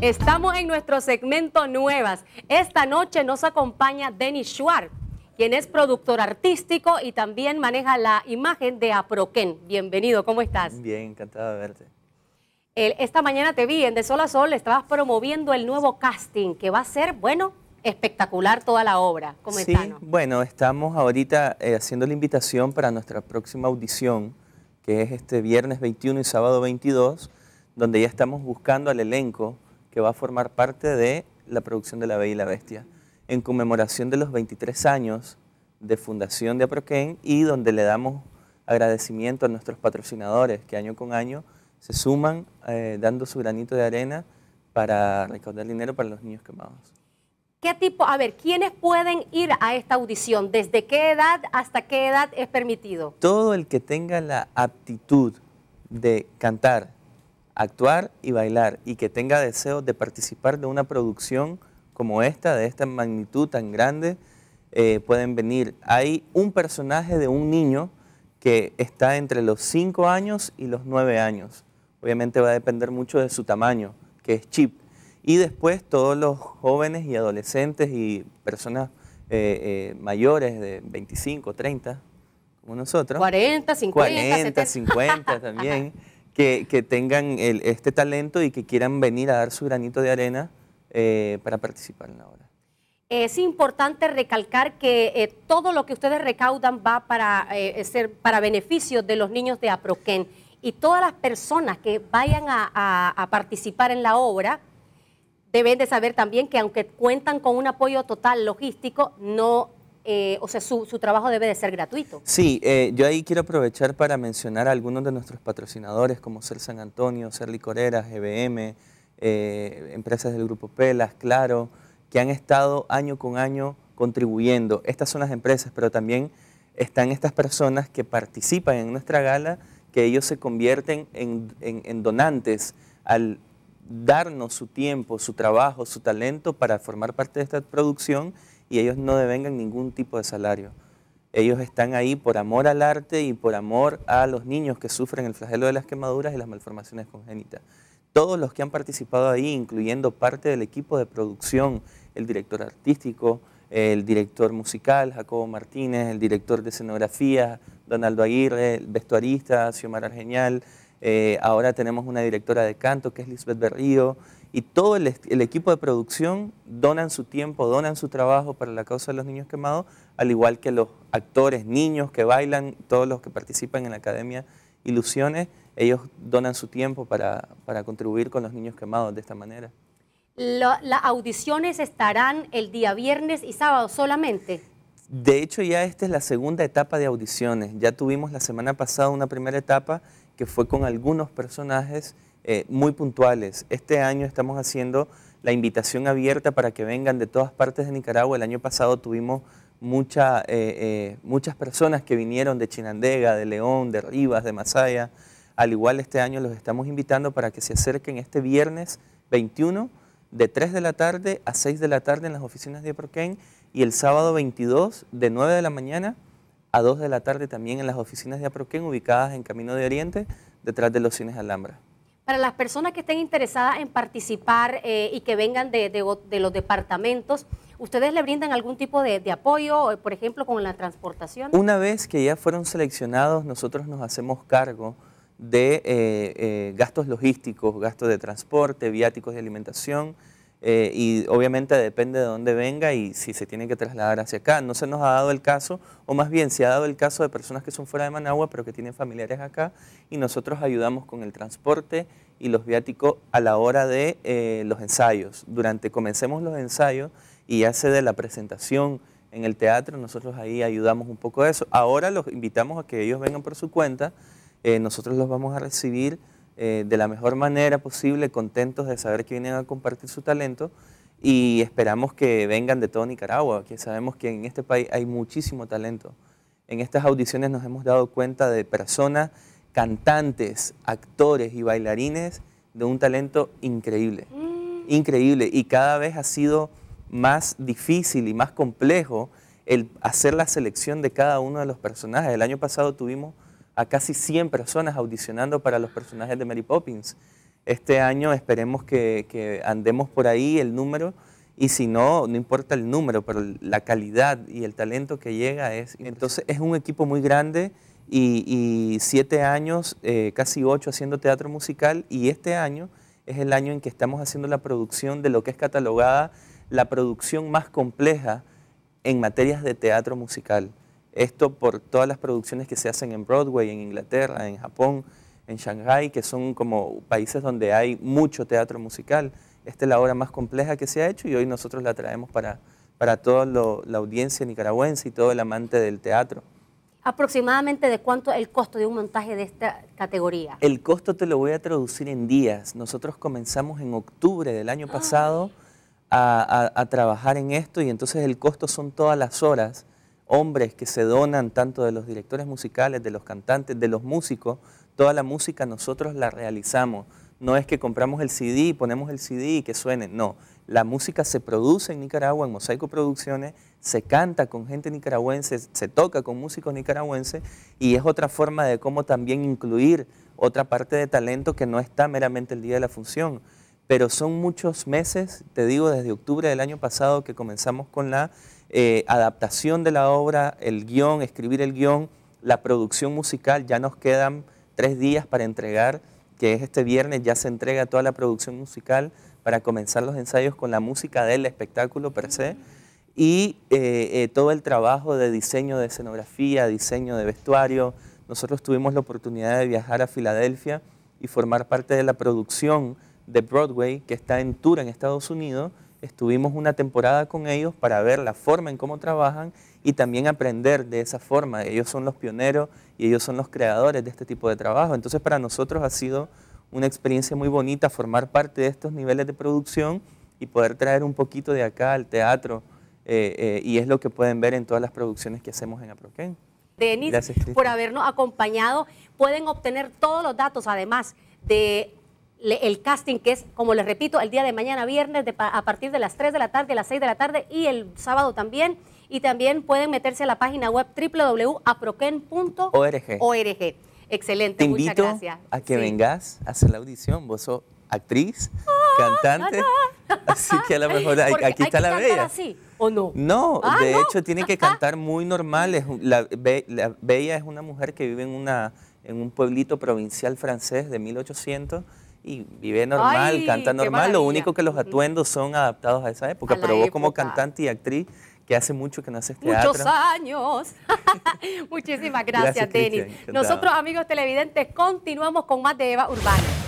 Estamos en nuestro segmento Nuevas. Esta noche nos acompaña Denis Schwartz, quien es productor artístico y también maneja la imagen de Aproquén. Bienvenido, ¿cómo estás? Bien, encantado de verte. esta mañana te vi en De Sol a Sol, estabas promoviendo el nuevo casting que va a ser, bueno, espectacular toda la obra. Coméntanos. Sí, bueno, estamos ahorita eh, haciendo la invitación para nuestra próxima audición, que es este viernes 21 y sábado 22, donde ya estamos buscando al elenco que va a formar parte de la producción de La Bella y la Bestia, en conmemoración de los 23 años de fundación de Aproquén y donde le damos agradecimiento a nuestros patrocinadores que año con año se suman eh, dando su granito de arena para recaudar dinero para los niños quemados. ¿Qué tipo, a ver, quiénes pueden ir a esta audición? ¿Desde qué edad hasta qué edad es permitido? Todo el que tenga la aptitud de cantar, actuar y bailar y que tenga deseo de participar de una producción como esta, de esta magnitud tan grande, eh, pueden venir. Hay un personaje de un niño que está entre los 5 años y los 9 años. Obviamente va a depender mucho de su tamaño, que es chip. Y después todos los jóvenes y adolescentes y personas eh, eh, mayores de 25, 30, como nosotros. 40, 50, 40, 50 también. que, tengan este talento y que quieran venir a dar su granito de arena eh, para participar en la obra. Es importante recalcar que eh, todo lo que ustedes recaudan va para eh, ser para beneficio de los niños de Aproquén y todas las personas que vayan a participar en la obra deben de saber también que aunque cuentan con un apoyo total logístico, no eh, o sea, su, trabajo debe de ser gratuito. Sí, eh, yo ahí quiero aprovechar para mencionar a algunos de nuestros patrocinadores como Ser San Antonio, Ser Licoreras, GBM, e eh, empresas del Grupo Pelas, Claro, que han estado año con año contribuyendo. Estas son las empresas, pero también están estas personas que participan en nuestra gala, que ellos se convierten en donantes al darnos su tiempo, su trabajo, su talento para formar parte de esta producción y ellos no devengan ningún tipo de salario. Ellos están ahí por amor al arte y por amor a los niños que sufren el flagelo de las quemaduras y las malformaciones congénitas. Todos los que han participado ahí, incluyendo parte del equipo de producción, el director artístico, el director musical, Jacobo Martínez, el director de escenografía, Donaldo Aguirre, el vestuarista, Xiomara Argenial, eh, ahora tenemos una directora de canto que es Lisbeth Berrío y todo el, equipo de producción donan su tiempo, donan su trabajo para la causa de los niños quemados, al igual que los actores, niños que bailan, todos los que participan en la Academia Ilusiones, ellos donan su tiempo para, contribuir con los niños quemados de esta manera. ¿Las audiciones estarán el día viernes y sábado solamente? De hecho, ya esta es la segunda etapa de audiciones. Ya tuvimos la semana pasada una primera etapa que fue con algunos personajes eh, muy puntuales. Este año estamos haciendo la invitación abierta para que vengan de todas partes de Nicaragua. El año pasado tuvimos eh, eh, muchas personas que vinieron de Chinandega, de León, de Rivas, de Masaya. Al igual este año los estamos invitando para que se acerquen este viernes 21 de 3 de la tarde a 6 de la tarde en las oficinas de Eproquén, y el sábado 22 de 9 de la mañana a 2 de la tarde también en las oficinas de Aproquén ubicadas en Camino de Oriente, detrás de los cines Alhambra. Para las personas que estén interesadas en participar eh, y que vengan de, de, los departamentos, ¿ustedes le brindan algún tipo de, apoyo, por ejemplo, con la transportación? Una vez que ya fueron seleccionados, nosotros nos hacemos cargo de eh, eh, gastos logísticos, gastos de transporte, viáticos de alimentación, eh, y obviamente depende de dónde venga y si se tiene que trasladar hacia acá. No se nos ha dado el caso, o más bien se ha dado el caso de personas que son fuera de Managua pero que tienen familiares acá y nosotros ayudamos con el transporte y los viáticos a la hora de eh, los ensayos. Durante comencemos los ensayos y ya se de la presentación en el teatro, nosotros ahí ayudamos un poco a eso. Ahora los invitamos a que ellos vengan por su cuenta, eh, nosotros los vamos a recibir eh, de la mejor manera posible, contentos de saber que vienen a compartir su talento y esperamos que vengan de todo Nicaragua, que sabemos que en este país hay muchísimo talento. En estas audiciones nos hemos dado cuenta de personas, cantantes, actores y bailarines de un talento increíble, mm. increíble. Y cada vez ha sido más difícil y más complejo el hacer la selección de cada uno de los personajes. El año pasado tuvimos a casi 100 personas audicionando para los personajes de Mary Poppins. Este año esperemos que, andemos por ahí el número y si no, no importa el número, pero la calidad y el talento que llega es... Entonces es un equipo muy grande y, siete años, eh, casi ocho haciendo teatro musical y este año es el año en que estamos haciendo la producción de lo que es catalogada la producción más compleja en materias de teatro musical. Esto por todas las producciones que se hacen en Broadway, en Inglaterra, en Japón, en Shanghai, que son como países donde hay mucho teatro musical. Esta es la obra más compleja que se ha hecho y hoy nosotros la traemos para, toda la audiencia nicaragüense y todo el amante del teatro. Aproximadamente de cuánto el costo de un montaje de esta categoría. El costo te lo voy a traducir en días. Nosotros comenzamos en octubre del año ah. pasado a trabajar en esto y entonces el costo son todas las horas hombres que se donan tanto de los directores musicales, de los cantantes, de los músicos, toda la música nosotros la realizamos. No es que compramos el CD y ponemos el CD y que suene, no. La música se produce en Nicaragua, en Mosaico Producciones, se canta con gente nicaragüense, se toca con músicos nicaragüenses y es otra forma de cómo también incluir otra parte de talento que no está meramente el día de la función. Pero son muchos meses, te digo, desde octubre del año pasado que comenzamos con la eh, adaptación de la obra, el guión, escribir el guión, la producción musical, ya nos quedan tres días para entregar, que es este viernes, ya se entrega toda la producción musical para comenzar los ensayos con la música del espectáculo per se, y eh, eh, todo el trabajo de diseño de escenografía, diseño de vestuario. Nosotros tuvimos la oportunidad de viajar a Filadelfia y formar parte de la producción de Broadway que está en tour en Estados Unidos, estuvimos una temporada con ellos para ver la forma en cómo trabajan y también aprender de esa forma. Ellos son los pioneros y ellos son los creadores de este tipo de trabajo. Entonces para nosotros ha sido una experiencia muy bonita formar parte de estos niveles de producción y poder traer un poquito de acá al teatro. Eh, eh, y es lo que pueden ver en todas las producciones que hacemos en Aproquén. Denis, por habernos acompañado. Pueden obtener todos los datos, además, de el casting, que es, como les repito, el día de mañana viernes a partir de las 3 de la tarde, a las 6 de la tarde y el sábado también. Y también pueden meterse a la página web www.aproquen.org. Excelente, Te invito a que vengas a hacer la audición. Vos sos actriz, ah, cantante. Así que a lo mejor aquí está la bella. Así, ¿O no? No, ah, de hecho tiene que cantar muy normal. La, bella es una mujer que vive en, una, en un pueblito provincial francés de 1800 y vive normal, canta normal. Lo único que los atuendos son adaptados a esa época. pero vos como cantante y actriz que hace mucho que no haces teatro. Muchos años. Muchísimas gracias, gracias Nosotros, amigos televidentes, continuamos con más de Eva Urbana.